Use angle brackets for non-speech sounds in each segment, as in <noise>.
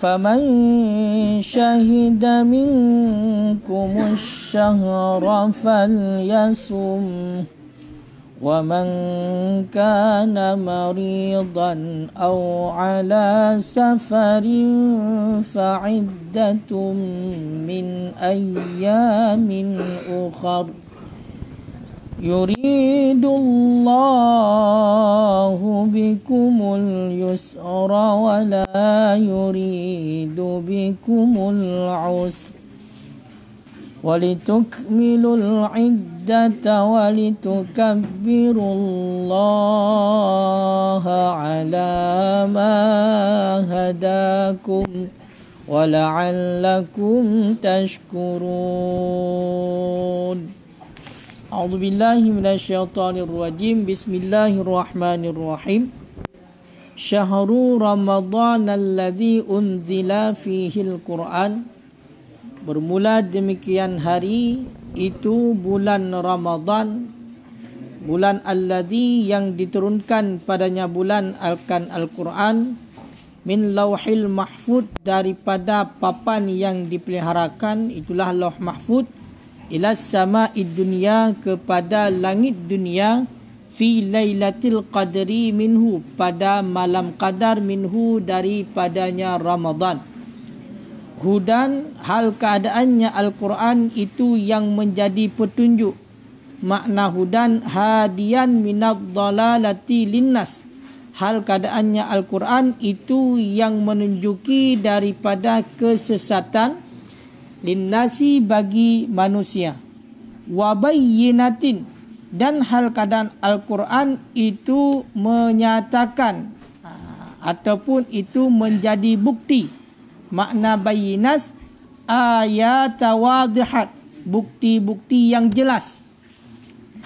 فمن شهد منكم الشهر فليصم ومن كان مريضا أو على سفر فعدة من أيام أخر يريد الله بكم اليسر ولا ولتكملوا العدة ولتكبروا الله على ما هداكم ولعلكم تشكرون أعوذ بالله من الشيطان الرجيم بسم الله الرحمن الرحيم شهر رمضان الذي أنزل فيه القرآن Bermula demikian hari itu bulan Ramadhan bulan alladhi yang diturunkan padanya bulan alkan al-Quran min lauhil mahfud daripada papan yang dipeliharakan itulah lauh mahfud ila sama'id dunia kepada langit dunia fi lailatil qadri minhu pada malam qadar minhu daripadanya Ramadhan hudan hal keadaannya Al-Quran itu yang menjadi petunjuk makna hudan hadian minad dalalati linnas hal keadaannya Al-Quran itu yang menunjuki daripada kesesatan linnasi bagi manusia wabayyinatin dan hal keadaan Al-Quran itu menyatakan ha, ataupun itu menjadi bukti makna bayinas ayat wadihat bukti-bukti yang jelas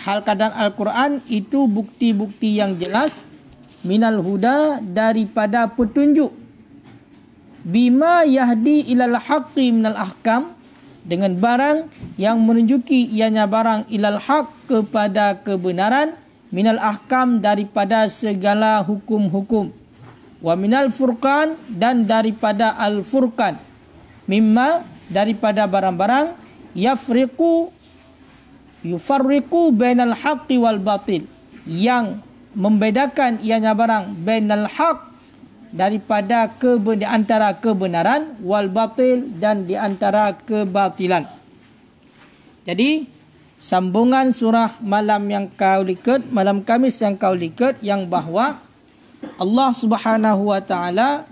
hal kadar Al-Quran itu bukti-bukti yang jelas minal huda daripada petunjuk bima yahdi ilal haqqi minal ahkam dengan barang yang menunjuki ianya barang ilal haq kepada kebenaran minal ahkam daripada segala hukum-hukum wa minal furqan dan daripada al furqan mimma daripada barang-barang yafriqu yufarriqu bainal haqqi wal batil yang membedakan ianya barang bainal haqq daripada keben, di antara kebenaran wal batil dan di antara kebatilan jadi sambungan surah malam yang kau liket malam Kamis yang kau liket yang bahawa Allah Subhanahu wa taala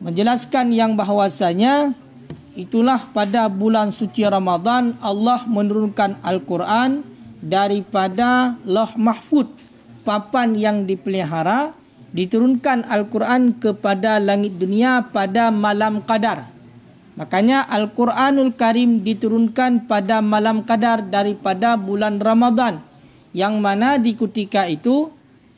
menjelaskan yang bahwasanya itulah pada bulan suci Ramadan Allah menurunkan Al-Qur'an daripada Lauh Mahfud papan yang dipelihara diturunkan Al-Quran kepada langit dunia pada malam kadar. Makanya Al-Quranul Karim diturunkan pada malam kadar daripada bulan Ramadan. Yang mana di ketika itu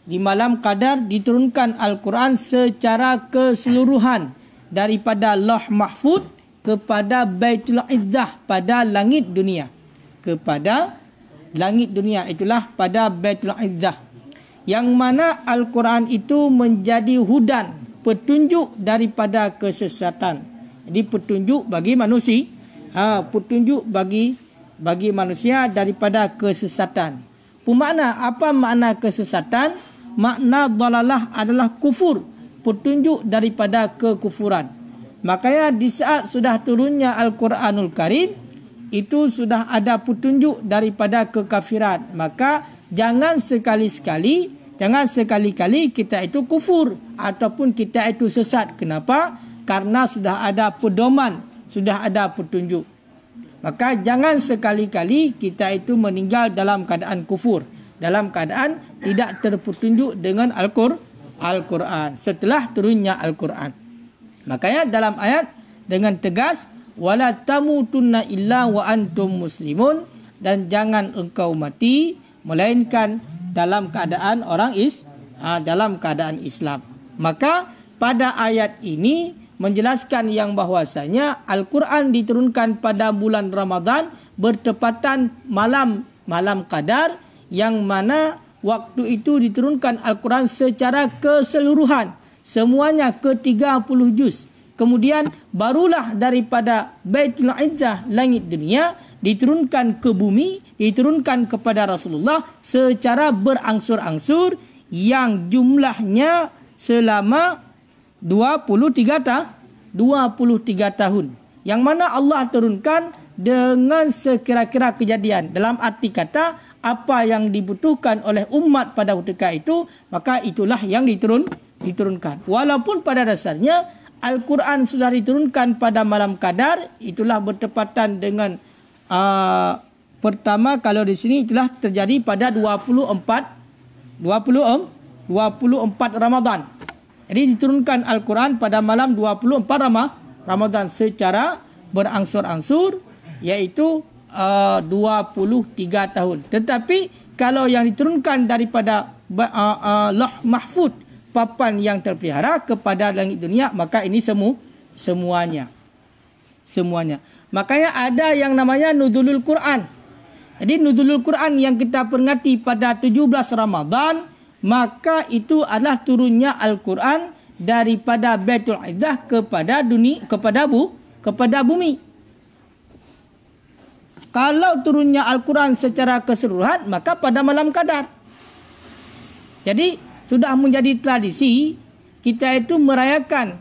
di malam qadar diturunkan al-Quran secara keseluruhan daripada Lauh Mahfud kepada Baitul Izzah pada langit dunia kepada langit dunia itulah pada Baitul Izzah yang mana al-Quran itu menjadi hudan petunjuk daripada kesesatan jadi petunjuk bagi manusia ha petunjuk bagi bagi manusia daripada kesesatan Pemakna apa makna kesesatan? makna dalalah adalah kufur petunjuk daripada kekufuran makanya di saat sudah turunnya al-Quranul Karim itu sudah ada petunjuk daripada kekafiran maka jangan sekali-kali jangan sekali-kali kita itu kufur ataupun kita itu sesat kenapa karena sudah ada pedoman sudah ada petunjuk maka jangan sekali-kali kita itu meninggal dalam keadaan kufur dalam keadaan tidak terpetunjuk dengan Al-Qur, al setelah turunnya Al-Quran. Makanya dalam ayat dengan tegas wala tamutunna illa wa antum muslimun dan jangan engkau mati melainkan dalam keadaan orang is ah, dalam keadaan Islam. Maka pada ayat ini menjelaskan yang bahwasanya Al-Quran diturunkan pada bulan Ramadan bertepatan malam malam kadar yang mana waktu itu diturunkan Al-Quran secara keseluruhan semuanya ke 30 juz kemudian barulah daripada Baitul Izzah langit dunia diturunkan ke bumi diturunkan kepada Rasulullah secara berangsur-angsur yang jumlahnya selama 23 tahun 23 tahun yang mana Allah turunkan dengan sekira-kira kejadian dalam arti kata apa yang dibutuhkan oleh umat pada ketika itu maka itulah yang diturun diturunkan walaupun pada dasarnya Al-Quran sudah diturunkan pada malam Qadar itulah bertepatan dengan uh, pertama kalau di sini itulah terjadi pada 24 20 24 Ramadan jadi diturunkan Al-Quran pada malam 24 Ramadan secara berangsur-angsur yaitu uh, 23 tahun. Tetapi kalau yang diturunkan daripada uh, uh, Loh Mahfud papan yang terpelihara kepada langit dunia maka ini semua semuanya. Semuanya. Makanya ada yang namanya Nuzulul Quran. Jadi Nuzulul Quran yang kita peringati pada 17 Ramadan maka itu adalah turunnya Al-Quran daripada Baitul Izzah kepada dunia kepada bu kepada bumi kalau turunnya Al-Quran secara keseluruhan, maka pada malam kadar. Jadi, sudah menjadi tradisi, kita itu merayakan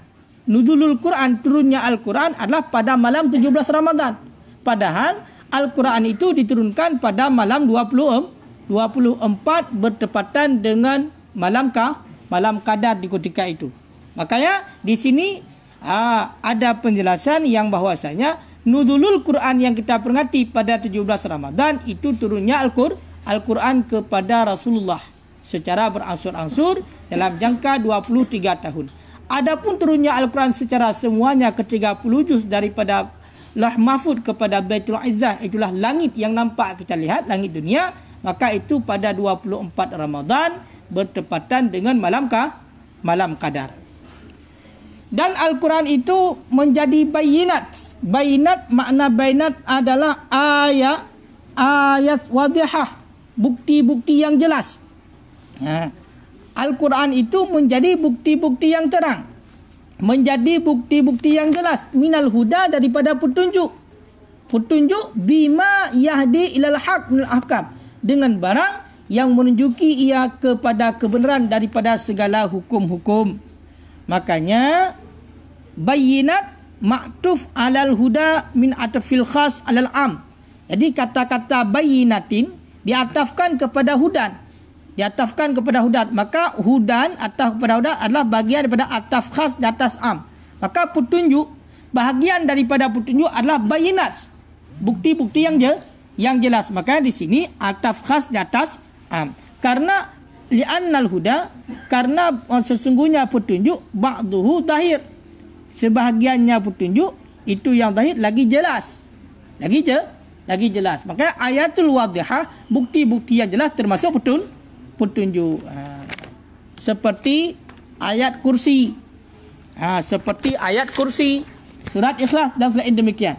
nuzulul Quran, turunnya Al-Quran adalah pada malam 17 Ramadan. Padahal, Al-Quran itu diturunkan pada malam 20, 24 bertepatan dengan malam kah? malam kadar di ketika itu. Makanya di sini ah, ada penjelasan yang bahwasanya Nuzulul Quran yang kita peringati pada 17 Ramadan itu turunnya Al-Quran kepada Rasulullah secara beransur-ansur dalam jangka 23 tahun. Adapun turunnya Al-Quran secara semuanya ke 30 juz daripada Lah Mahfud kepada Baitul Izzah itulah langit yang nampak kita lihat langit dunia maka itu pada 24 Ramadan bertepatan dengan malam ka malam kadar dan Al-Quran itu menjadi bayinat. Bayinat makna bayinat adalah ayat ayat wadihah, bukti-bukti yang jelas. Ha. Al-Quran itu menjadi bukti-bukti yang terang. Menjadi bukti-bukti yang jelas minal huda daripada petunjuk. Petunjuk bima yahdi ilal haq minal ahkam dengan barang yang menunjuki ia kepada kebenaran daripada segala hukum-hukum. Makanya bayinat maktuf alal huda min atafil khas alal am. Jadi kata-kata bayinatin diatafkan kepada hudan. Diatafkan kepada hudan. Maka hudan atau kepada hudan adalah bagian daripada ataf khas di atas am. Maka petunjuk bahagian daripada petunjuk adalah bayinat. Bukti-bukti yang je, yang jelas. Maka di sini ataf khas di atas am. Karena li'annal huda karena eh, sesungguhnya petunjuk ba'duhu zahir sebahagiannya petunjuk itu yang zahir lagi jelas lagi je lagi jelas maka ayatul wadihah bukti-bukti yang jelas termasuk petun petunjuk ha. seperti ayat kursi ha. seperti ayat kursi surat ikhlas dan selain demikian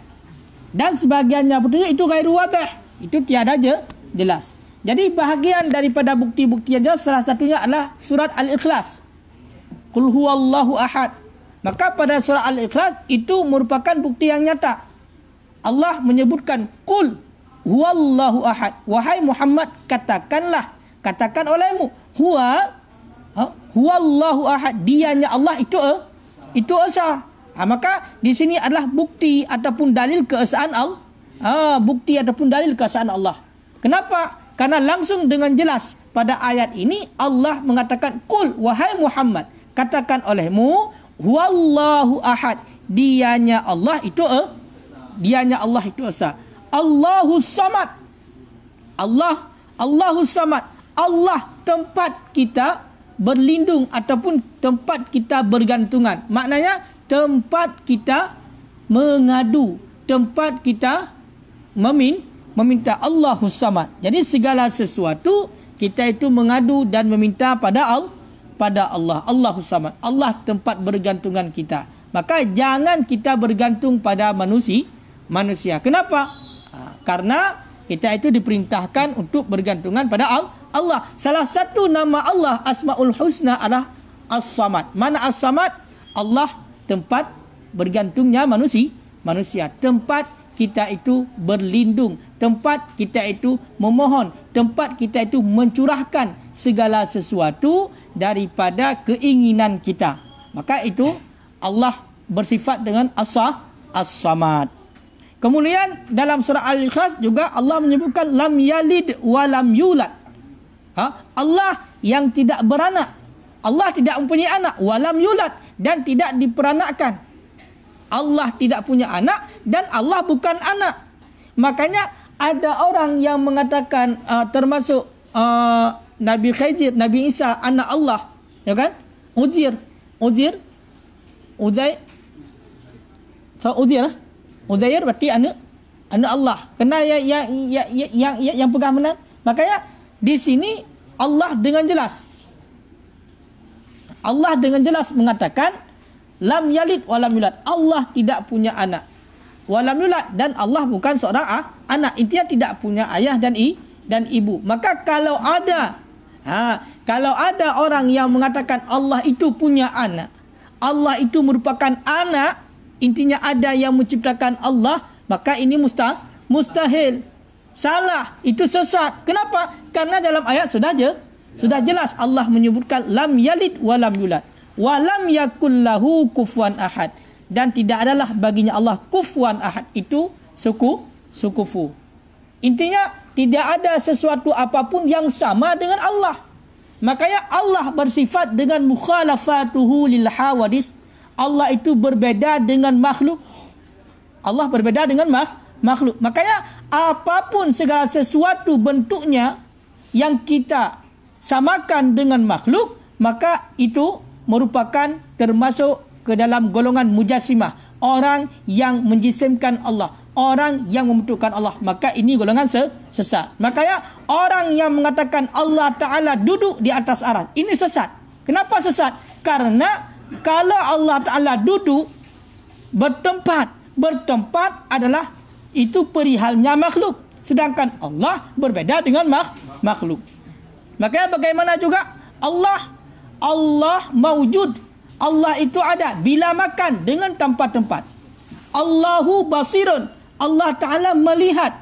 dan sebahagiannya petunjuk itu gairu wadih itu tiada je jelas jadi bahagian daripada bukti-bukti yang jelas salah satunya adalah surat Al-Ikhlas. Qul huwallahu ahad. Maka pada surat Al-Ikhlas itu merupakan bukti yang nyata. Allah menyebutkan qul huwallahu ahad. Wahai Muhammad katakanlah katakan olehmu huwa ha, huwallahu ahad. Dianya Allah itu eh? itu esa. Ha, maka di sini adalah bukti ataupun dalil keesaan Allah. Ha, bukti ataupun dalil keesaan Allah. Kenapa? Karena langsung dengan jelas pada ayat ini Allah mengatakan kul wahai Muhammad Katakan olehmu Wallahu ahad Dianya Allah itu eh? Dianya Allah itu asa, Allahu samad Allah Allahu samad Allah tempat kita berlindung ataupun tempat kita bergantungan. Maknanya tempat kita mengadu, tempat kita memin, meminta Allahus Samad. Jadi segala sesuatu kita itu mengadu dan meminta pada Al, pada Allah Allahus Samad. Allah tempat bergantungan kita. Maka jangan kita bergantung pada manusia. Manusia. Kenapa? Ha, karena kita itu diperintahkan untuk bergantungan pada Al. Allah. Salah satu nama Allah Asmaul Husna adalah As-Samad. Mana As-Samad? Allah tempat bergantungnya manusia. Manusia tempat kita itu berlindung, tempat kita itu memohon, tempat kita itu mencurahkan segala sesuatu daripada keinginan kita. Maka itu Allah bersifat dengan asah as-samad. Kemudian dalam surah Al-Ikhlas juga Allah menyebutkan lam yalid wa lam yulad. Ha? Allah yang tidak beranak. Allah tidak mempunyai anak. Walam yulad. Dan tidak diperanakkan. Allah tidak punya anak dan Allah bukan anak. Makanya ada orang yang mengatakan uh, termasuk uh, Nabi Khidir, Nabi Isa anak Allah, ya kan? Uzir, Uzir, Uzair. So Uzair, ah? Uzair berarti anak anak Allah. Kena yang yang yang yang yang, ya, yang pegang benar. Makanya di sini Allah dengan jelas Allah dengan jelas mengatakan lam yalid wa lam yulad. Allah tidak punya anak. Wa lam yulad dan Allah bukan seorang ah, anak. Intinya tidak punya ayah dan i dan ibu. Maka kalau ada ha, kalau ada orang yang mengatakan Allah itu punya anak. Allah itu merupakan anak. Intinya ada yang menciptakan Allah. Maka ini mustah, mustahil. Salah. Itu sesat. Kenapa? Karena dalam ayat sudah je. Sudah jelas Allah menyebutkan lam yalid wa lam yulad walam yakul lahu kufuan ahad dan tidak adalah baginya Allah kufuan ahad itu suku sukufu intinya tidak ada sesuatu apapun yang sama dengan Allah makanya Allah bersifat dengan mukhalafatuhu lil hawadis Allah itu berbeda dengan makhluk Allah berbeda dengan makhluk makanya apapun segala sesuatu bentuknya yang kita samakan dengan makhluk maka itu merupakan termasuk ke dalam golongan mujassimah orang yang menjisimkan Allah orang yang membentukkan Allah maka ini golongan sesat maka ya orang yang mengatakan Allah taala duduk di atas aras ini sesat kenapa sesat karena kalau Allah taala duduk bertempat bertempat adalah itu perihalnya makhluk sedangkan Allah berbeda dengan makhluk maka bagaimana juga Allah Allah maujud. Allah itu ada bila makan dengan tempat tempat. Allahu basirun. Allah Ta'ala melihat.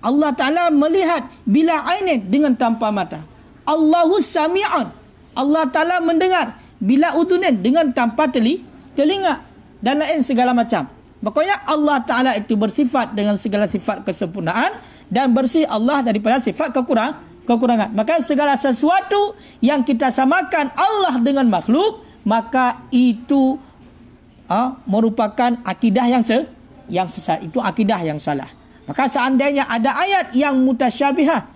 Allah Ta'ala melihat bila ainin dengan tanpa mata. Allahu sami'un. Allah Ta'ala mendengar bila udunin dengan tanpa teli, telinga dan lain segala macam. Pokoknya Allah Ta'ala itu bersifat dengan segala sifat kesempurnaan dan bersih Allah daripada sifat kekurangan kekurangan. Maka segala sesuatu yang kita samakan Allah dengan makhluk, maka itu uh, merupakan akidah yang se yang sesat. Itu akidah yang salah. Maka seandainya ada ayat yang mutasyabihah,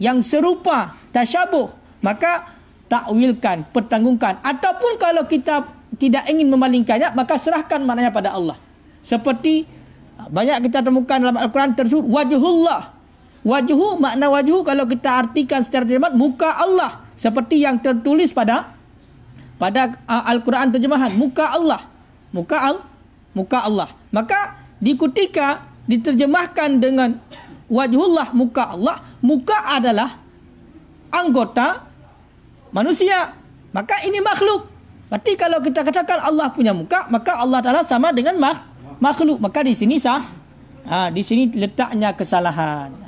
yang serupa, tasyabuh, maka takwilkan, pertanggungkan. Ataupun kalau kita tidak ingin memalingkannya, maka serahkan maknanya pada Allah. Seperti ah, banyak kita temukan dalam Al-Quran tersebut, wajhullah. Wajhu makna wajhu kalau kita artikan secara terjemahan muka Allah seperti yang tertulis pada pada uh, Al-Quran terjemahan muka Allah muka al muka Allah maka dikutika diterjemahkan dengan wajhullah muka Allah muka adalah anggota manusia maka ini makhluk berarti kalau kita katakan Allah punya muka maka Allah Taala sama dengan makhluk maka di sini sah ha, di sini letaknya kesalahan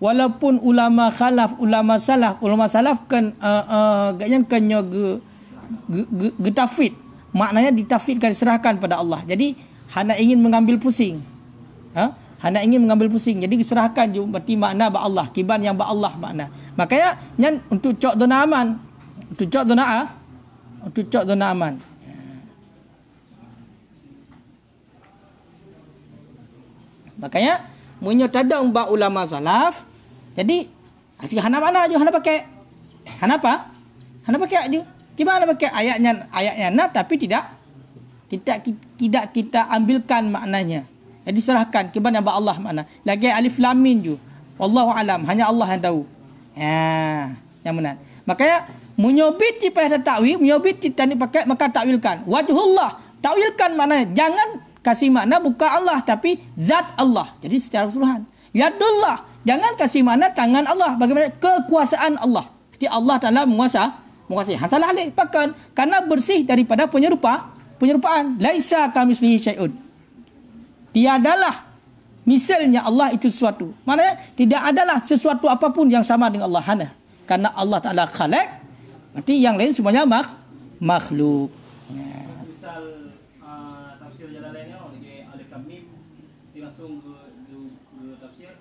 walaupun ulama khalaf ulama salaf ulama salaf kan uh, uh, gaknya kan nyoga getafid maknanya ditafidkan diserahkan pada Allah jadi hana ingin mengambil pusing ha hana ingin mengambil pusing jadi diserahkan je berarti makna ba Allah kiban yang ba Allah makna makanya nyan untuk cok dona aman untuk cok dona ah untuk cok dona aman makanya munyo tadang ba ulama salaf jadi tapi hana mana aju? hana pakai? Hana apa? Hana pakai aja. Gimana pakai ayatnya ayatnya nah tapi tidak tidak tidak kita ambilkan maknanya. Jadi serahkan kepada nama Allah mana. Lagi alif Lamin min ju. Wallahu alam hanya Allah yang tahu. Ya, yang benar. Makanya menyobit di pada tawil menyobit di tanik pakai maka takwilkan. Wajhullah, takwilkan mana? Jangan kasih makna buka Allah tapi zat Allah. Jadi secara keseluruhan. Yadullah, Jangan kasih mana tangan Allah. Bagaimana kekuasaan Allah. Jadi Allah Ta'ala menguasa, menguasai. Hasalah alih. Pakan. Karena bersih daripada penyerupa, penyerupaan. Laisa kami selihi syai'un. adalah misalnya Allah itu sesuatu. Maknanya tidak adalah sesuatu apapun yang sama dengan Allah. Hanya. Karena Allah Ta'ala khalik. Berarti yang lain semuanya mak, makhluk. Ya. Misal uh, tafsir jalan lainnya, oleh Alif Kamim, langsung ke, ke, ke tafsir.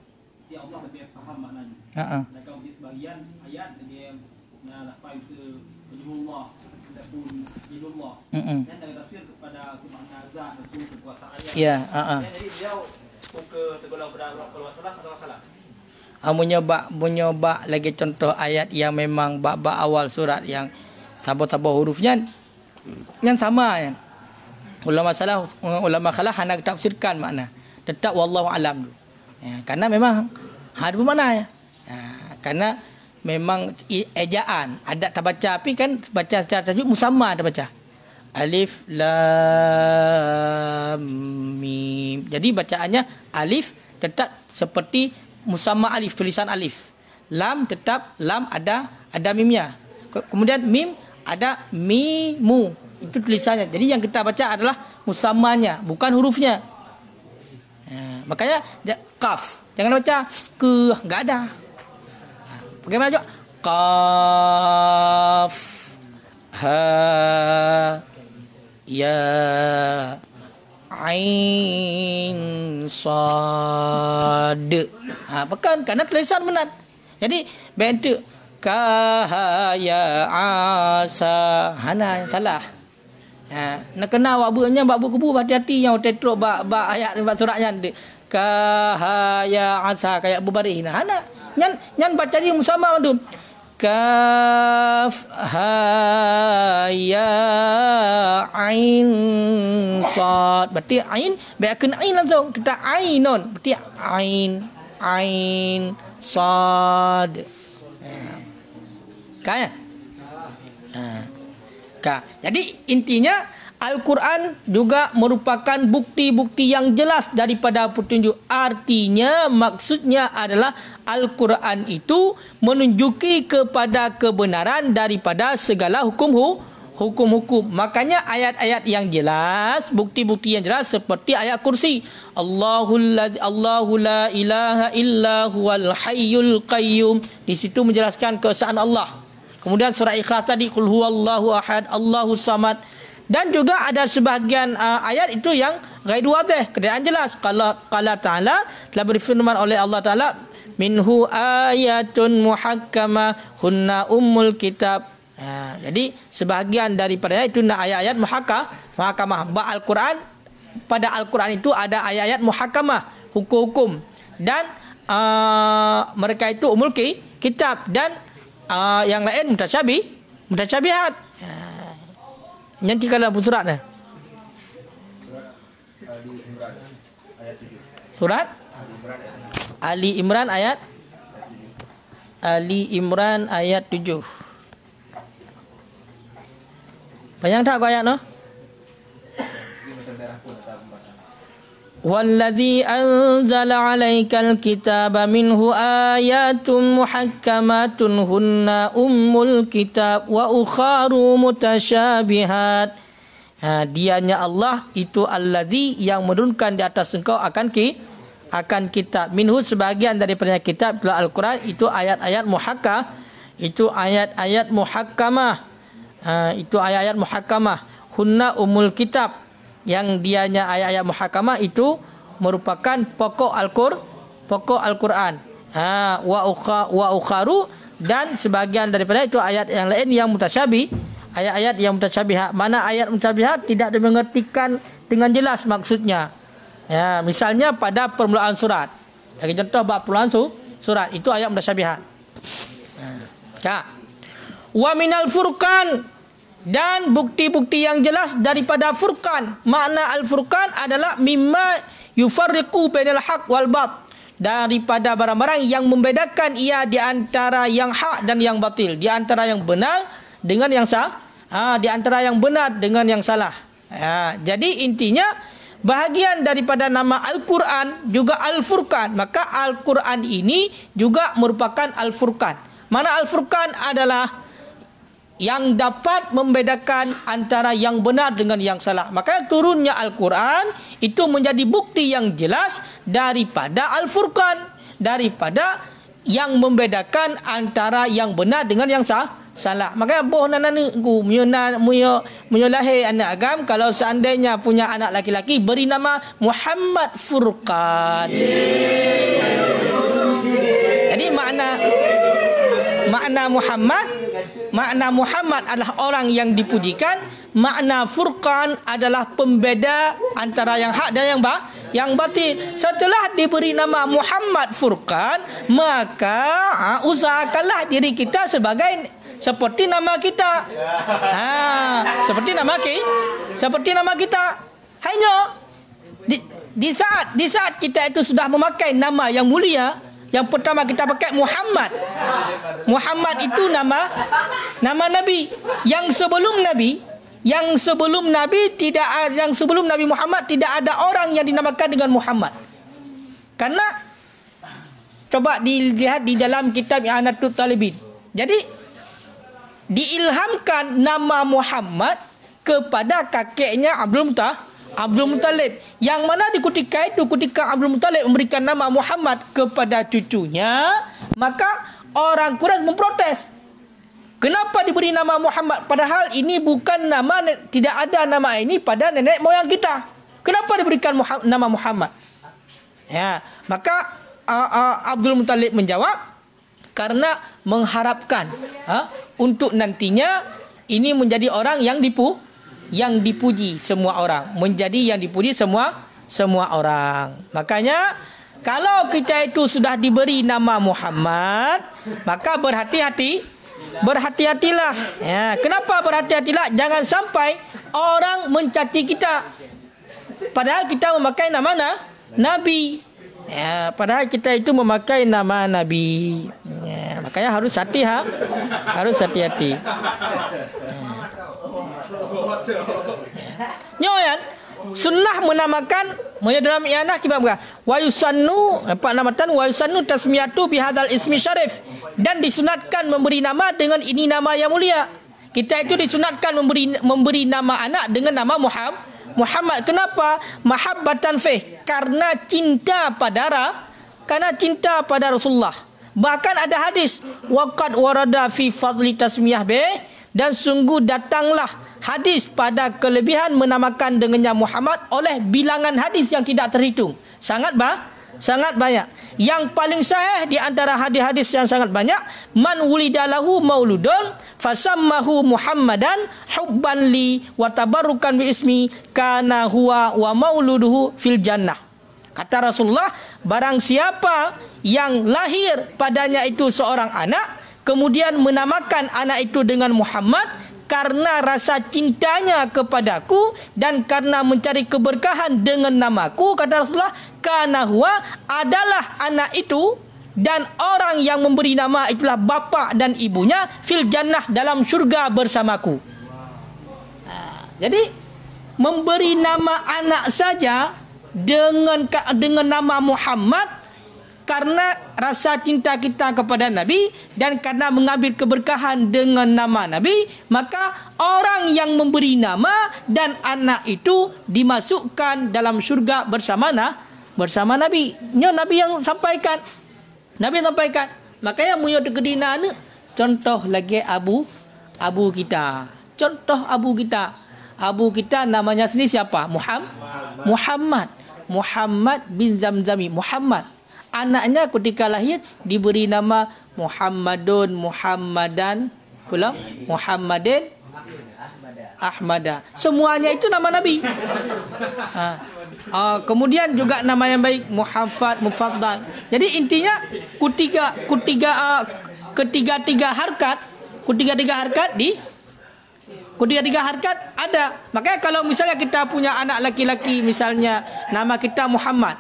Ya Allah lebih faham maknanya. Ha. Dan kalau di sebahagian ayat dia nak lafaz itu penyembah ataupun idullah. Hmm. Dan dari tafsir kepada kemakna azan itu kekuasaan ayat. Ya, ah. Jadi dia suka tergolong pada kalau salah atau salah. Amunya ha, bak punya bak lagi contoh ayat yang memang bak bak awal surat yang sabo-sabo hurufnya yang sama ya. Ulama salah ulama kalah hendak tafsirkan makna. Tetap wallahu alam. Dulu ya, karena memang ada bermakna ya. ya karena memang ejaan ada terbaca baca tapi kan baca secara tajuk musamma terbaca alif lam mim jadi bacaannya alif tetap seperti musamma alif tulisan alif lam tetap lam ada ada mimnya kemudian mim ada mimu itu tulisannya jadi yang kita baca adalah musamanya bukan hurufnya Ha, makanya kaf. Jangan baca ke, enggak ada. Ha, bagaimana juga? Kaf. Ha. Ya. Ain. Sad. Ha, bukan, kerana tulisan benar. Jadi, bentuk. Kahaya asa. Hana, salah. Ha, nak kena buat buatnya buat buku buku hati-hati yang tetrok bak bak ayat bak surat yang de kahaya asa kayak bubarih ha, nah ana nyan nyan baca di musama tu kaf haya ain sad berarti ain baikkan ain langsung kita ain non berarti ain ain sad ha. kaya ha. Ka. Jadi intinya Al-Quran juga merupakan bukti-bukti yang jelas daripada petunjuk. Artinya maksudnya adalah Al-Quran itu menunjuki kepada kebenaran daripada segala hukum hukum-hukum. Makanya ayat-ayat yang jelas, bukti-bukti yang jelas seperti ayat kursi. Allahul ladzi Allahu la ilaha Illallahul hayyul qayyum. Di situ menjelaskan keesaan Allah. Kemudian surah ikhlas tadi Qul huwallahu ahad Allahu samad dan juga ada sebahagian uh, ayat itu yang ghaidu wadih. Kedaan jelas. Kala Ta'ala telah berfirman oleh Allah Ta'ala. Minhu ayatun muhakkama hunna ummul kitab. Ya, jadi sebahagian daripada ayat itu ayat-ayat muhakkah. Muhakkamah. Al-Quran. Pada Al-Quran itu ada ayat-ayat muhakkamah. Hukum-hukum. Dan uh, mereka itu ummul kitab. Dan uh, yang lain mudah cabi, mudah cabi hat. Nanti kalau pun suratnya. Surat Ali Imran ayat Ali Imran ayat 7 Banyak tak kau ayat no? والذي أنزل عليك الكتاب منه آيات محكمات هن أم الكتاب وأخر متشابهات Ha, dianya Allah itu Allazi yang menurunkan di atas engkau akan ki akan kitab minhu sebagian daripada kitab itu Al-Quran itu ayat-ayat muhakka itu ayat-ayat muhakkamah ha, itu ayat-ayat muhakkamah hunna umul kitab yang dianya ayat-ayat muhakama itu merupakan pokok al-qur pokok al-Quran. Ha wa ukha wa ukharu dan sebagian daripada itu ayat yang lain yang mutasyabih ayat-ayat yang mutasyabih mana ayat mutasyabih tidak dimengertikan dengan jelas maksudnya. Ya, misalnya pada permulaan surat. Bagi contoh bab permulaan surat itu ayat mutasyabih. Ha. Ka. Wa minal furqan dan bukti-bukti yang jelas daripada furqan makna al-furqan adalah mimma yufarriqu bainal haqq wal bath daripada barang-barang yang membedakan ia di antara yang hak dan yang batil di antara yang benar dengan yang salah ha, di antara yang benar dengan yang salah ha, jadi intinya bahagian daripada nama al-Quran juga al-Furqan maka al-Quran ini juga merupakan al-Furqan mana al-Furqan adalah yang dapat membedakan antara yang benar dengan yang salah. Maka turunnya Al-Quran itu menjadi bukti yang jelas daripada Al-Furqan. Daripada yang membedakan antara yang benar dengan yang sah. Salah. Maka boh nana ni ku lahir anak agam kalau seandainya punya anak laki-laki beri nama Muhammad Furqan. Jadi makna makna Muhammad makna Muhammad adalah orang yang dipujikan makna Furqan adalah pembeda antara yang hak dan yang bah yang batin setelah diberi nama Muhammad Furqan maka ha, usahakanlah diri kita sebagai seperti nama kita ha, seperti nama ki seperti nama kita hanya di, di saat di saat kita itu sudah memakai nama yang mulia yang pertama kita pakai Muhammad. Muhammad itu nama nama nabi. Yang sebelum nabi, yang sebelum nabi tidak yang sebelum Nabi Muhammad tidak ada orang yang dinamakan dengan Muhammad. Karena coba dilihat di dalam kitab Anatul Talibin. Jadi diilhamkan nama Muhammad kepada kakeknya Abdul Muttalib Abdul Muttalib yang mana dikutikai itu ketika Abdul Muttalib memberikan nama Muhammad kepada cucunya maka orang Quraisy memprotes kenapa diberi nama Muhammad padahal ini bukan nama tidak ada nama ini pada nenek moyang kita kenapa diberikan Muhammad, nama Muhammad ya maka uh, uh, Abdul Muttalib menjawab karena mengharapkan ha, untuk nantinya ini menjadi orang yang dipu yang dipuji semua orang menjadi yang dipuji semua semua orang makanya kalau kita itu sudah diberi nama Muhammad maka berhati-hati berhati-hatilah ya kenapa berhati-hatilah jangan sampai orang mencaci kita padahal kita memakai nama na? nabi ya padahal kita itu memakai nama nabi ya, makanya harus hati-hati ha? harus hati-hati Nyo yan. Sunnah menamakan Maya dalam iana kibab ga. Wa yusannu empat nama tan wa yusannu tasmiyatu bi hadzal ismi syarif dan disunatkan memberi nama dengan ini nama yang mulia. Kita itu disunatkan memberi memberi nama anak dengan nama Muhammad. Muhammad kenapa? Mahabbatan fi karena cinta pada ra karena cinta pada Rasulullah. Bahkan ada hadis waqad warada fi fadli tasmiyah bi dan sungguh datanglah hadis pada kelebihan menamakan dengannya Muhammad oleh bilangan hadis yang tidak terhitung. Sangat bah, sangat banyak. Yang paling sahih di antara hadis-hadis yang sangat banyak, man wulidalahu mauludun fasammahu Muhammadan hubban li wa tabarrukan bi ismi kana huwa wa mauluduhu fil jannah. Kata Rasulullah, barang siapa yang lahir padanya itu seorang anak, kemudian menamakan anak itu dengan Muhammad, karena rasa cintanya kepadaku dan karena mencari keberkahan dengan namaku kata Rasulullah karena huwa adalah anak itu dan orang yang memberi nama itulah bapa dan ibunya fil jannah dalam syurga bersamaku ha, jadi memberi nama anak saja dengan dengan nama Muhammad karena rasa cinta kita kepada Nabi dan karena mengambil keberkahan dengan nama Nabi, maka orang yang memberi nama dan anak itu dimasukkan dalam syurga bersama nah, bersama Nabi. Ini Nabi yang sampaikan. Nabi yang sampaikan. Makanya munyo tegedina ne contoh lagi Abu Abu kita. Contoh Abu kita. Abu kita namanya sendiri siapa? Muhammad. Muhammad. Muhammad bin Zamzami. Muhammad anaknya ketika lahir diberi nama Muhammadun Muhammadan pula Muhammadin Ahmada. Semuanya itu nama Nabi. Ha. Uh, kemudian juga nama yang baik Muhammad Mufaddal. Jadi intinya ha, ketiga ketiga uh, ketiga-tiga harkat, ketiga-tiga harkat di ketiga-tiga harkat ada. Makanya kalau misalnya kita punya anak laki-laki misalnya nama kita Muhammad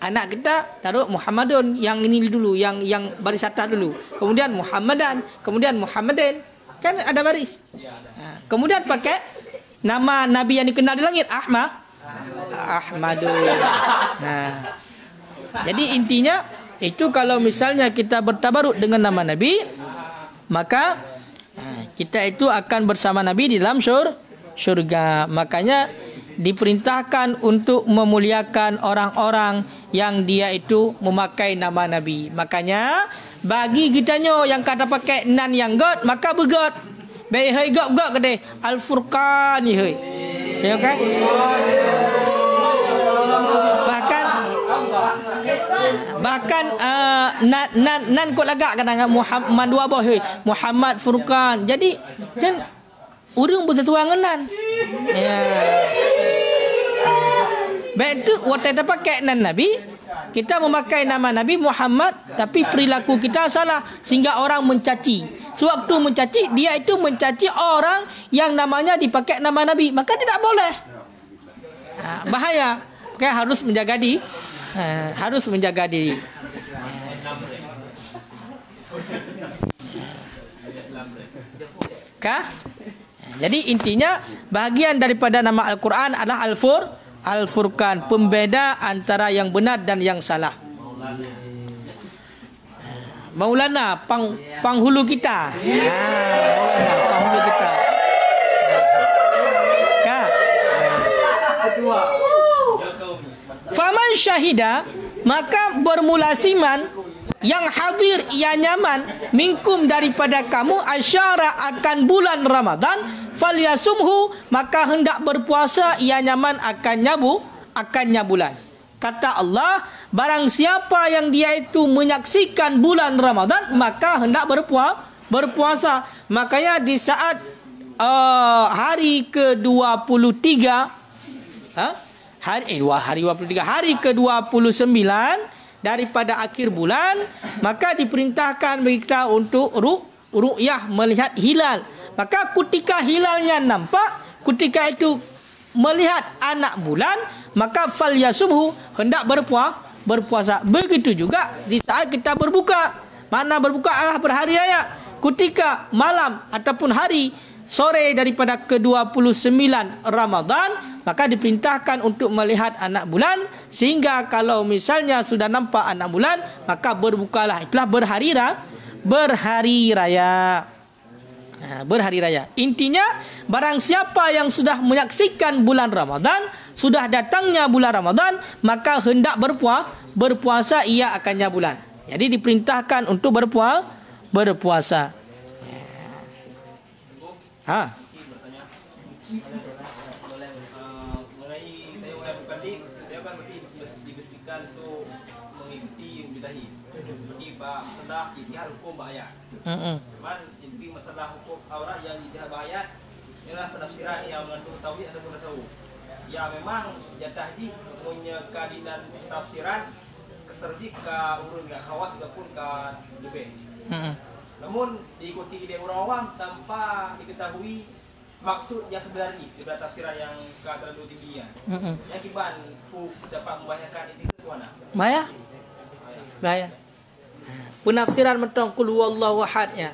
anak kita taruh Muhammadun yang ini dulu yang yang baris atas dulu kemudian Muhammadan kemudian Muhammadin kan ada baris ha, kemudian pakai nama nabi yang dikenal di langit Ahmad Ahmadul nah ha. jadi intinya itu kalau misalnya kita bertabaruk dengan nama nabi maka ha, kita itu akan bersama nabi di dalam surga makanya diperintahkan untuk memuliakan orang-orang yang dia itu memakai nama Nabi. Makanya bagi kita gitanya yang kata pakai nan yang god maka begot. Bayi hai god god kedai Al Furqan ni hei. Ya kan? Bahkan bahkan uh, nan nan nan kok lagak kadang Muhammad dua bah Muhammad Furqan. Jadi dan urung bersatu dengan nan. Ya. Yeah. Beda watak kita pakai dengan Nabi. Kita memakai nama Nabi Muhammad. Tapi perilaku kita salah. Sehingga orang mencaci. Sewaktu mencaci, dia itu mencaci orang yang namanya dipakai nama Nabi. Maka tidak boleh. Ha, bahaya. Maka harus menjaga diri. Ha, harus menjaga diri. Kah? Jadi intinya bahagian daripada nama Al-Quran adalah Al-Fur. Al-Furqan pembeda antara yang benar dan yang salah. Maulana pang panghulu kita. Ha, Maulana panghulu kita. Ha. Faman syahida maka bermula siman yang hadir yang nyaman minkum daripada kamu asyara akan bulan Ramadan falyasumhu maka hendak berpuasa yang nyaman akan nyabu akan nyabulan. kata Allah barang siapa yang dia itu menyaksikan bulan Ramadan maka hendak berpuasa berpuasa makanya di saat uh, hari ke-23 ha hari eh, hari 23 hari ke-29 daripada akhir bulan maka diperintahkan bagi kita untuk ruk ruqyah melihat hilal maka ketika hilalnya nampak ketika itu melihat anak bulan maka fal yasubhu hendak berpuas berpuasa begitu juga di saat kita berbuka mana berbuka adalah berhari raya ketika malam ataupun hari sore daripada ke-29 Ramadhan maka diperintahkan untuk melihat anak bulan sehingga kalau misalnya sudah nampak anak bulan maka berbukalah itulah berhari raya berhari raya ha, berhari raya intinya barang siapa yang sudah menyaksikan bulan Ramadhan sudah datangnya bulan Ramadhan maka hendak berpuas berpuasa ia akannya bulan jadi diperintahkan untuk berpuas berpuasa. Ha. Mm-hmm. Cuman inti masalah hukum aurat yang dijahat bayat Inilah penafsiran yang mengandung tawih atau penasawu Ya memang jatah haji punya keadilan tafsiran Keserji ke urun ke khawas ke pun ke lebih mm-hmm. Namun diikuti ide orang awam tanpa diketahui maksud yang sebenarnya daripada tafsiran yang ke terlalu tinggi ya. Mm -hmm. Yang kiban ku dapat membahayakan itu ke mana? Kan? Maya? Maya. Penafsiran mentong kul huwallahu ahad ya.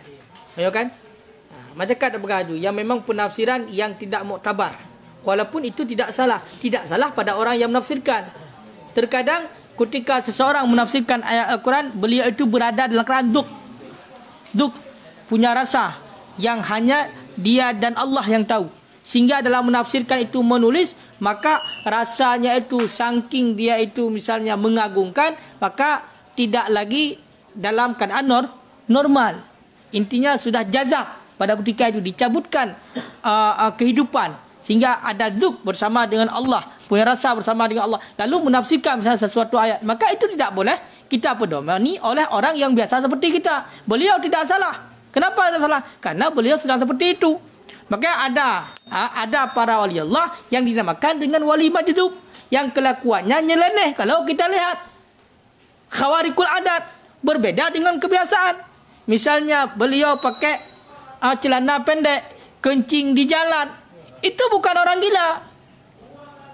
Ya kan? Ha, macam kata bergaju yang memang penafsiran yang tidak muktabar. Walaupun itu tidak salah, tidak salah pada orang yang menafsirkan. Terkadang ketika seseorang menafsirkan ayat Al-Quran, beliau itu berada dalam keranduk duk punya rasa yang hanya dia dan Allah yang tahu. Sehingga dalam menafsirkan itu menulis, maka rasanya itu saking dia itu misalnya mengagungkan, maka tidak lagi dalam keadaan nor, normal. Intinya sudah jazab pada ketika itu dicabutkan uh, uh, kehidupan sehingga ada zuk bersama dengan Allah, punya rasa bersama dengan Allah lalu menafsirkan misalnya sesuatu ayat, maka itu tidak boleh kita pedomani oleh orang yang biasa seperti kita. Beliau tidak salah. Kenapa tidak salah? Karena beliau sedang seperti itu. Maka ada ha, ada para wali Allah yang dinamakan dengan wali majdub yang kelakuannya nyeleneh kalau kita lihat khawarikul adat berbeda dengan kebiasaan. Misalnya beliau pakai uh, celana pendek, kencing di jalan. Itu bukan orang gila.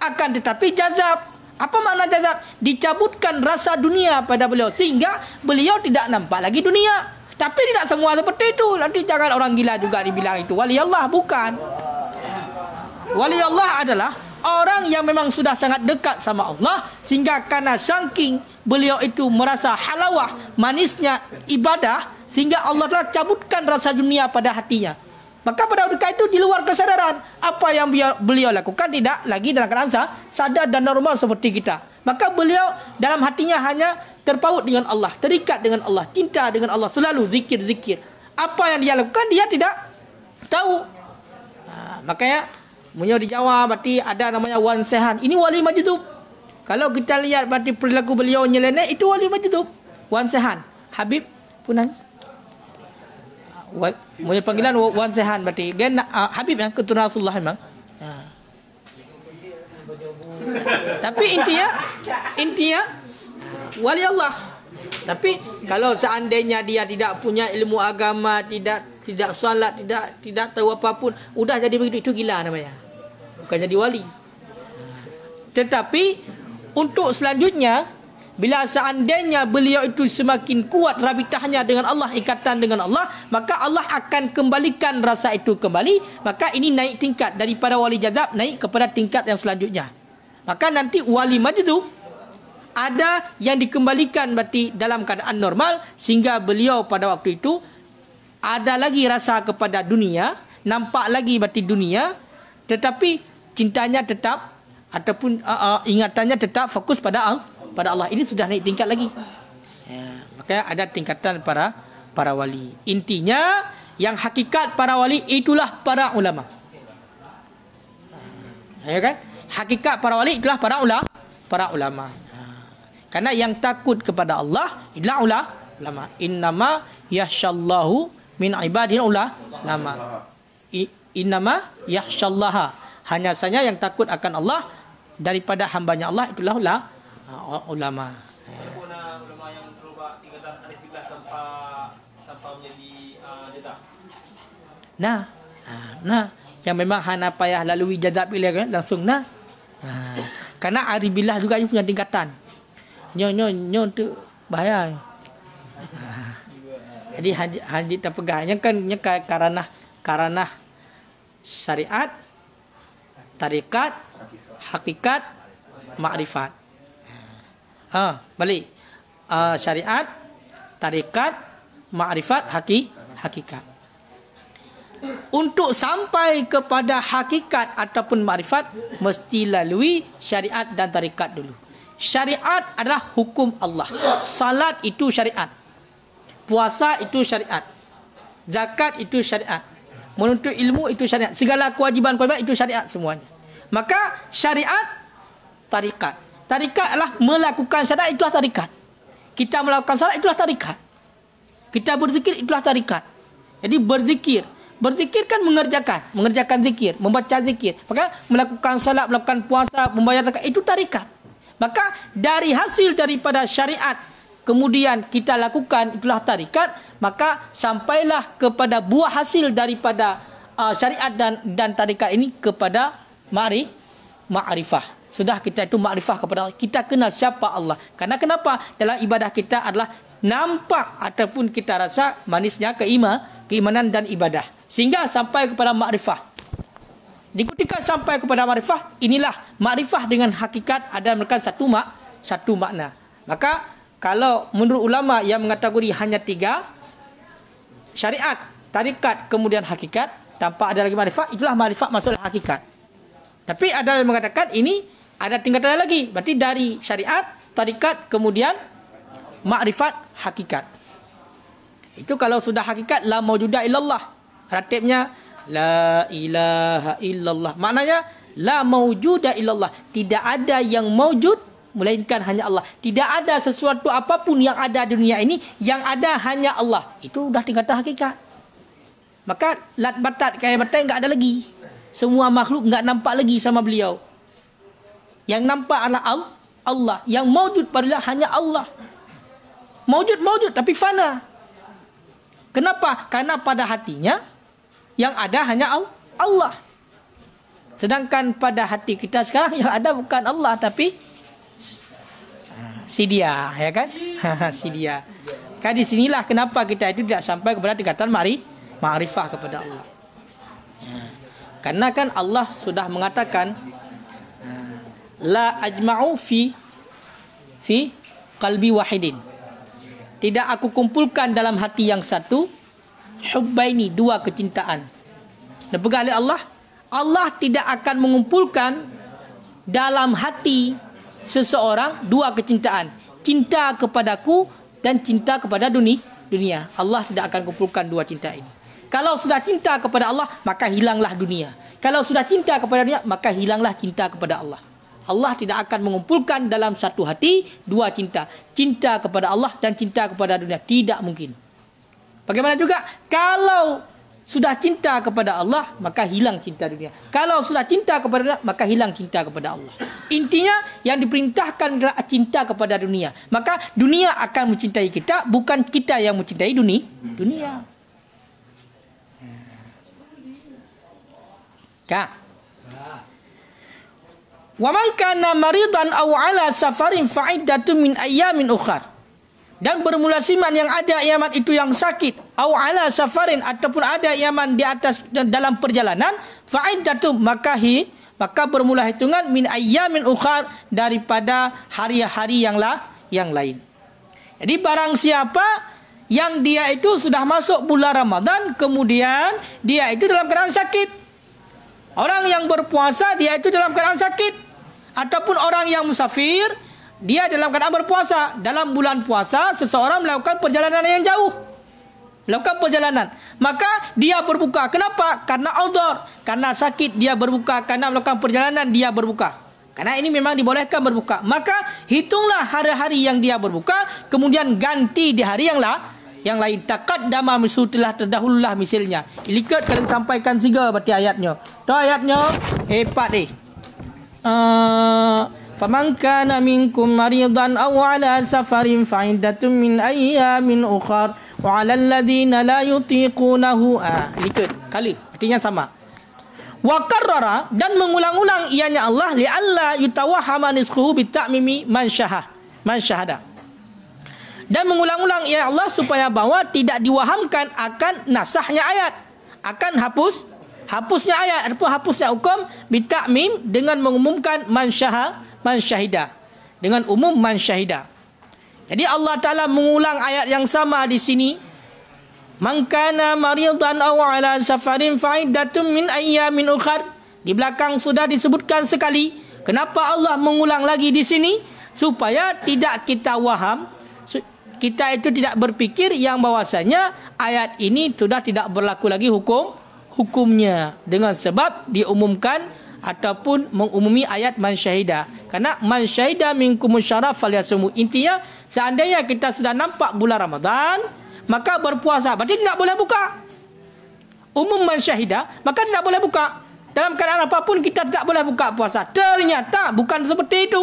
Akan tetapi jazab. Apa makna jazab? Dicabutkan rasa dunia pada beliau sehingga beliau tidak nampak lagi dunia. Tapi tidak semua seperti itu. Nanti jangan orang gila juga dibilang itu. Wali Allah bukan. Wali Allah adalah orang yang memang sudah sangat dekat sama Allah sehingga karena saking beliau itu merasa halawah manisnya ibadah sehingga Allah telah cabutkan rasa dunia pada hatinya. Maka pada ketika itu di luar kesadaran apa yang beliau lakukan tidak lagi dalam keadaan sadar dan normal seperti kita. Maka beliau dalam hatinya hanya terpaut dengan Allah, terikat dengan Allah, cinta dengan Allah, selalu zikir-zikir. Apa yang dia lakukan dia tidak tahu. Ha, makanya Munyo dijawab berarti ada namanya Wan Sehan. Ini wali majdub. Kalau kita lihat berarti perilaku beliau nyeleneh itu wali majdub. Wan Sehan. Habib Punan. Ha, wal Punya panggilan Wan Sehan berarti. Gen uh, Habib yang keturunan Rasulullah memang. Ha. Tapi intinya intinya wali Allah. Tapi kalau seandainya dia tidak punya ilmu agama, tidak tidak solat, tidak tidak tahu apa pun, sudah jadi begitu itu gila namanya. Bukan jadi wali. Ha. Tetapi untuk selanjutnya bila seandainya beliau itu semakin kuat rabitahnya dengan Allah, ikatan dengan Allah, maka Allah akan kembalikan rasa itu kembali. Maka ini naik tingkat daripada wali jadab naik kepada tingkat yang selanjutnya. Maka nanti wali majdub ada yang dikembalikan berarti dalam keadaan normal sehingga beliau pada waktu itu ada lagi rasa kepada dunia, nampak lagi berarti dunia tetapi cintanya tetap ataupun uh, uh, ingatannya tetap fokus pada Allah pada Allah ini sudah naik tingkat lagi ya, maka ada tingkatan para para wali intinya yang hakikat para wali itulah para ulama ya kan hakikat para wali itulah para ulama para ulama ya. karena yang takut kepada Allah itulah ulama innama yahshallahu min ibadihi ulama innama yahshallaha hanya saja yang takut akan Allah daripada hambanya Allah itulah ulama Ah, ulama. Ada uh, ulama yang berubah tiga belas ada tiga sampai sampai menjadi ah, jadap. Nah, nah, yang memang hana payah lalui jadap pilih kan langsung nah. karena hari juga ni punya tingkatan. Nyo nyo nyo tu bahaya. jadi haji haji tak pegahnya kan nyek kan karena karena syariat tarikat hakikat ma'rifat ha, balik uh, syariat tarikat makrifat haki hakikat untuk sampai kepada hakikat ataupun makrifat mesti lalui syariat dan tarikat dulu syariat adalah hukum Allah salat itu syariat puasa itu syariat zakat itu syariat menuntut ilmu itu syariat segala kewajiban-kewajiban itu syariat semuanya maka syariat tarikat Tarikat adalah melakukan syarat itulah tarikat. Kita melakukan syarat itulah tarikat. Kita berzikir itulah tarikat. Jadi berzikir. Berzikir kan mengerjakan. Mengerjakan zikir. Membaca zikir. Maka melakukan salat, melakukan puasa, membayar zakat. Itu tarikat. Maka dari hasil daripada syariat kemudian kita lakukan itulah tarikat. Maka sampailah kepada buah hasil daripada uh, syariat dan dan tarikat ini kepada ma'rifah. Ma sudah kita itu makrifah kepada Allah. Kita kenal siapa Allah. Karena kenapa? Dalam ibadah kita adalah nampak ataupun kita rasa manisnya keimah, keimanan dan ibadah. Sehingga sampai kepada makrifah. Diketika sampai kepada makrifah, inilah makrifah dengan hakikat ada merupakan satu mak, satu makna. Maka kalau menurut ulama yang mengatakan hanya tiga, syariat, tarikat, kemudian hakikat, tanpa ada lagi makrifah itulah makrifah masuk hakikat. Tapi ada yang mengatakan ini ada tingkatan lagi berarti dari syariat tarikat kemudian makrifat hakikat itu kalau sudah hakikat la maujudah illallah ratibnya la ilaha illallah maknanya la maujudah illallah tidak ada yang maujud melainkan hanya Allah tidak ada sesuatu apapun yang ada di dunia ini yang ada hanya Allah itu sudah tingkatan hakikat maka lat batat kaya batat enggak ada lagi semua makhluk enggak nampak lagi sama beliau yang nampak adalah Allah. Allah. Yang maujud padahal hanya Allah. Maujud-maujud tapi fana. Kenapa? Karena pada hatinya yang ada hanya Allah. Sedangkan pada hati kita sekarang yang ada bukan Allah tapi si dia, ya kan? <laughs> si dia. Kan di sinilah kenapa kita itu tidak sampai kepada tingkatan mari ma'rifah kepada Allah. Karena kan Allah sudah mengatakan la ajma'u fi fi qalbi wahidin. Tidak aku kumpulkan dalam hati yang satu hubbaini dua kecintaan. Dan oleh Allah, Allah tidak akan mengumpulkan dalam hati seseorang dua kecintaan. Cinta kepadaku dan cinta kepada dunia. dunia. Allah tidak akan kumpulkan dua cinta ini. Kalau sudah cinta kepada Allah, maka hilanglah dunia. Kalau sudah cinta kepada dunia, maka hilanglah cinta kepada Allah. Allah tidak akan mengumpulkan dalam satu hati dua cinta. Cinta kepada Allah dan cinta kepada dunia. Tidak mungkin. Bagaimana juga kalau sudah cinta kepada Allah maka hilang cinta dunia. Kalau sudah cinta kepada dunia maka hilang cinta kepada Allah. Intinya yang diperintahkan adalah cinta kepada dunia. Maka dunia akan mencintai kita bukan kita yang mencintai dunia. Dunia. Kak. Ya wa man kana maridan aw ala safarin fa iddatun min ayamin ukhar dan bermula siman yang ada iaman itu yang sakit aw ala safarin ataupun ada iaman di atas dalam perjalanan faid iddatun makahi maka bermula hitungan min ayamin ukhar daripada hari-hari yang lah yang lain jadi barang siapa yang dia itu sudah masuk bulan Ramadan kemudian dia itu dalam keadaan sakit Orang yang berpuasa dia itu dalam keadaan sakit ataupun orang yang musafir dia dalam keadaan berpuasa. Dalam bulan puasa seseorang melakukan perjalanan yang jauh. Melakukan perjalanan. Maka dia berbuka. Kenapa? Karena outdoor. Karena sakit dia berbuka. Karena melakukan perjalanan dia berbuka. Karena ini memang dibolehkan berbuka. Maka hitunglah hari-hari yang dia berbuka. Kemudian ganti di hari yang lain yang lain takat dama misu telah terdahululah misilnya ikut kalian sampaikan siga berarti ayatnya tu ayatnya hebat eh faman kana minkum maridan aw ala safarin fa iddatun min ayyamin ukhar wa ala alladhina la yutiqunahu ah ikut kali artinya sama wa karrara dan mengulang-ulang ianya Allah li alla yutawahhama nisqhu bi ta'mimi man syahah man syahadah dan mengulang-ulang ya Allah supaya bahwa tidak diwahamkan akan nasahnya ayat akan hapus hapusnya ayat ataupun hapusnya hukum bitakmim dengan mengumumkan man syaha man syahida dengan umum man syahida jadi Allah Taala mengulang ayat yang sama di sini man kana maridan aw ala safarin fa iddatun min ayyamin ukhar di belakang sudah disebutkan sekali kenapa Allah mengulang lagi di sini supaya tidak kita waham kita itu tidak berpikir yang bahwasanya ayat ini sudah tidak berlaku lagi hukum hukumnya dengan sebab diumumkan ataupun mengumumi ayat man syahida. Karena man syahida minkum syaraf falyasum. Intinya seandainya kita sudah nampak bulan Ramadan, maka berpuasa. Berarti tidak boleh buka. Umum man syahida, maka tidak boleh buka. Dalam keadaan apapun kita tidak boleh buka puasa. Ternyata bukan seperti itu.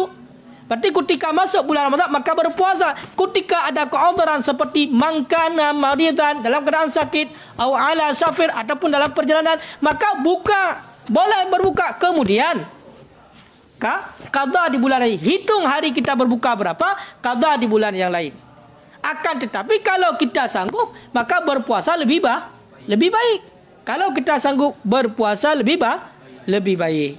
Berarti ketika masuk bulan Ramadan maka berpuasa. Ketika ada keadaan seperti mangkana eh, maridan dalam keadaan sakit atau ala safir ataupun dalam perjalanan maka buka boleh berbuka kemudian ka qada di bulan lain hitung hari kita berbuka berapa qada di bulan yang lain akan tetapi kalau kita sanggup maka berpuasa lebih bah lebih baik kalau kita sanggup berpuasa lebih baik, lebih baik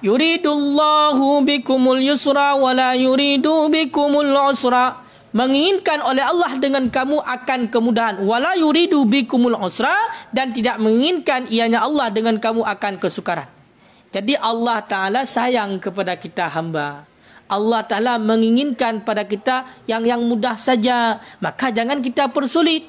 Yuridullahu bikumul yusra wala yuridu bikumul usra. Menginginkan oleh Allah dengan kamu akan kemudahan. Wala yuridu bikumul usra dan tidak menginginkan ianya Allah dengan kamu akan kesukaran. Jadi Allah Ta'ala sayang kepada kita hamba. Allah Ta'ala menginginkan pada kita yang yang mudah saja. Maka jangan kita persulit.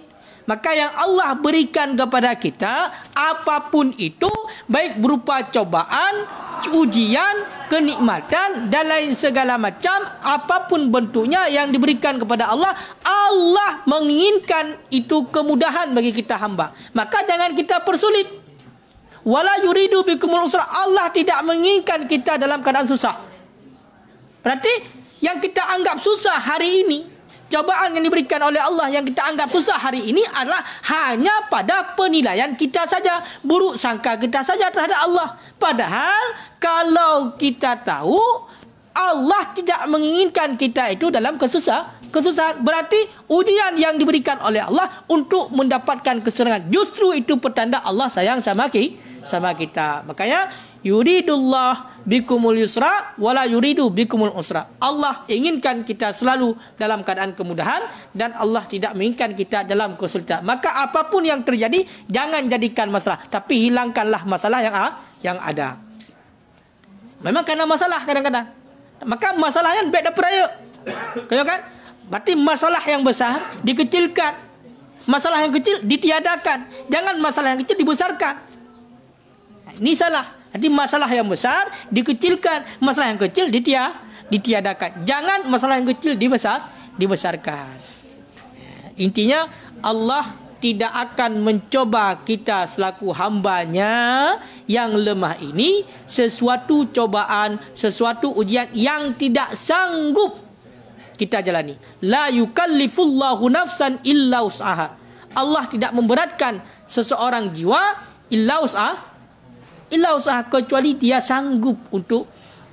Maka yang Allah berikan kepada kita apapun itu baik berupa cobaan, ujian, kenikmatan dan lain segala macam apapun bentuknya yang diberikan kepada Allah Allah menginginkan itu kemudahan bagi kita hamba. Maka jangan kita persulit. Wala yuridu bikumul usra. Allah tidak menginginkan kita dalam keadaan susah. Berarti yang kita anggap susah hari ini cobaan yang diberikan oleh Allah yang kita anggap susah hari ini adalah hanya pada penilaian kita saja. Buruk sangka kita saja terhadap Allah. Padahal kalau kita tahu Allah tidak menginginkan kita itu dalam kesusah, kesusahan. Berarti ujian yang diberikan oleh Allah untuk mendapatkan kesenangan. Justru itu pertanda Allah sayang sama, ki, sama kita. Makanya yuridullah bikumul yusra wala yuridu bikumul usra. Allah inginkan kita selalu dalam keadaan kemudahan dan Allah tidak menginginkan kita dalam kesulitan. Maka apapun yang terjadi jangan jadikan masalah tapi hilangkanlah masalah yang yang ada. Memang karena masalah kadang-kadang. Maka masalahnya kan baik dapat raya. Kayak kan? Berarti masalah yang besar dikecilkan. Masalah yang kecil ditiadakan. Jangan masalah yang kecil dibesarkan. Ini ha, salah. Jadi masalah yang besar dikecilkan, masalah yang kecil ditia ditiadakan. Jangan masalah yang kecil dibesar dibesarkan. Ha, intinya Allah tidak akan mencoba kita selaku hambanya yang lemah ini sesuatu cobaan, sesuatu ujian yang tidak sanggup kita jalani. La yukallifullahu nafsan illa usaha. Allah tidak memberatkan seseorang jiwa illa usaha illa usaha kecuali dia sanggup untuk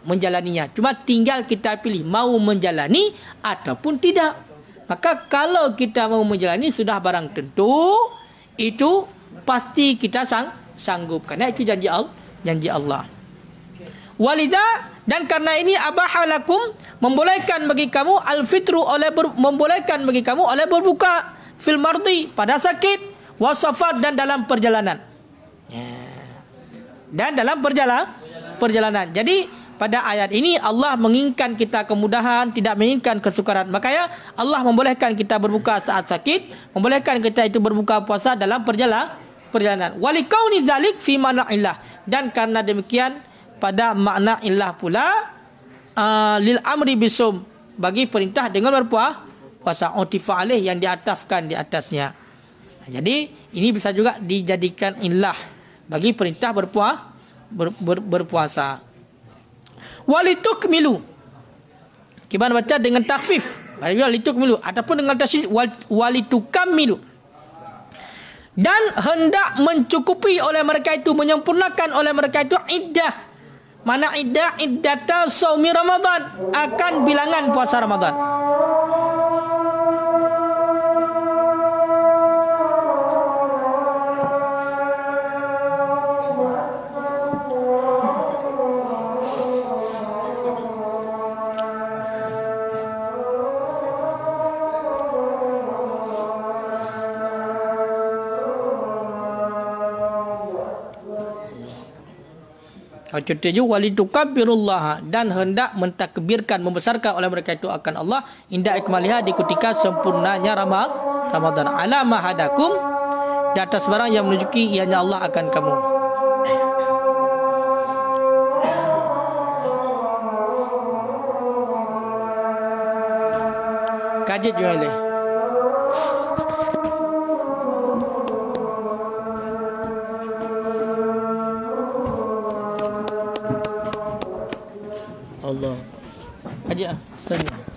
menjalaninya. Cuma tinggal kita pilih mau menjalani ataupun tidak. Maka kalau kita mau menjalani sudah barang tentu itu pasti kita sang sanggup karena itu janji Allah, janji Allah. Walida dan karena ini abahalakum membolehkan bagi kamu al fitru oleh ber, membolehkan bagi kamu oleh berbuka filmarti pada sakit wasafat dan dalam perjalanan. Yeah dan dalam perjalanan perjalanan. Jadi pada ayat ini Allah menginginkan kita kemudahan, tidak menginginkan kesukaran. Makanya Allah membolehkan kita berbuka saat sakit, membolehkan kita itu berbuka puasa dalam perjalanan perjalanan. Wali kauni zalik fi mana illah dan karena demikian pada makna illah pula uh, lil amri bisum bagi perintah dengan berpuah puasa utifa alih yang diatafkan di atasnya. Jadi ini bisa juga dijadikan illah bagi perintah berpuas ber, ber, berpuasa walitukmilu kibar baca dengan takfif walitukmilu ataupun dengan tasydid walitukamilu dan hendak mencukupi oleh mereka itu menyempurnakan oleh mereka itu iddah mana iddah iddatu saumi ramadan akan bilangan puasa ramadan Contohnya juga walitukabbirullah dan hendak mentakbirkan membesarkan oleh mereka itu akan Allah indah ikmaliha diketika sempurnanya ramal Ramadan alama di atas barang yang menunjuki ianya Allah akan kamu. Kajit juga jualnya. aja. Tanya.